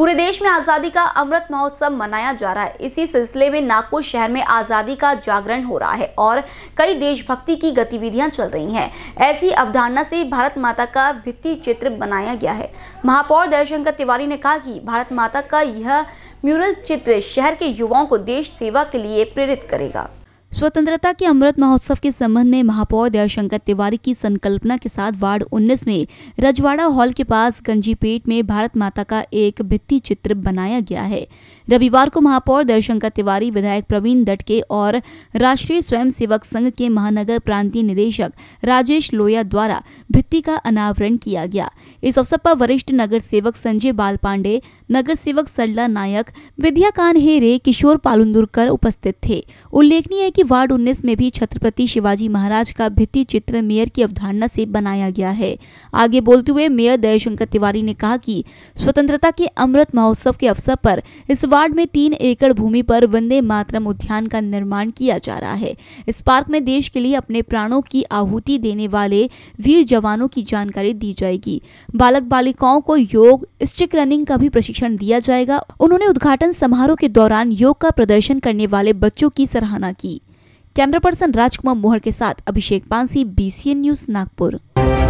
पूरे देश में आज़ादी का अमृत महोत्सव मनाया जा रहा है इसी सिलसिले में नागपुर शहर में आज़ादी का जागरण हो रहा है और कई देशभक्ति की गतिविधियां चल रही हैं ऐसी अवधारणा से भारत माता का भित्ति चित्र बनाया गया है महापौर दयाशंकर तिवारी ने कहा कि भारत माता का यह म्यूरल चित्र शहर के युवाओं को देश सेवा के लिए प्रेरित करेगा स्वतंत्रता के अमृत महोत्सव के संबंध में महापौर दयाशंकर तिवारी की संकल्पना के साथ वार्ड 19 में रजवाड़ा हॉल के पास गंजीपेट में भारत माता का एक भित्ति चित्र बनाया गया है रविवार को महापौर दयाशंकर तिवारी विधायक प्रवीण दटके और राष्ट्रीय स्वयंसेवक संघ के महानगर प्रांतीय निदेशक राजेश लोया द्वारा भित्ति का अनावरण किया गया इस अवसर पर वरिष्ठ नगर सेवक संजय बाल पांडे नगर सेवक सरला नायक विद्या हेरे किशोर पालुंदुरकर उपस्थित थे उल्लेखनीय है कि वार्ड 19 में भी छत्रपति शिवाजी महाराज का भित्ति चित्र मेयर की अवधारणा से बनाया गया है आगे बोलते हुए मेयर दयाशंकर तिवारी ने कहा की स्वतंत्रता के अमृत महोत्सव के अवसर पर इस वार्ड में तीन एकड़ भूमि पर वंदे मातरम उद्यान का निर्माण किया जा रहा है इस पार्क में देश के लिए अपने प्राणों की आहुति देने वाले वीर जवान सामानों की जानकारी दी जाएगी बालक बालिकाओं को योग स्टिक रनिंग का भी प्रशिक्षण दिया जाएगा उन्होंने उद्घाटन समारोह के दौरान योग का प्रदर्शन करने वाले बच्चों की सराहना की कैमरा पर्सन राजकुमार मोहर के साथ अभिषेक पांसी बी न्यूज नागपुर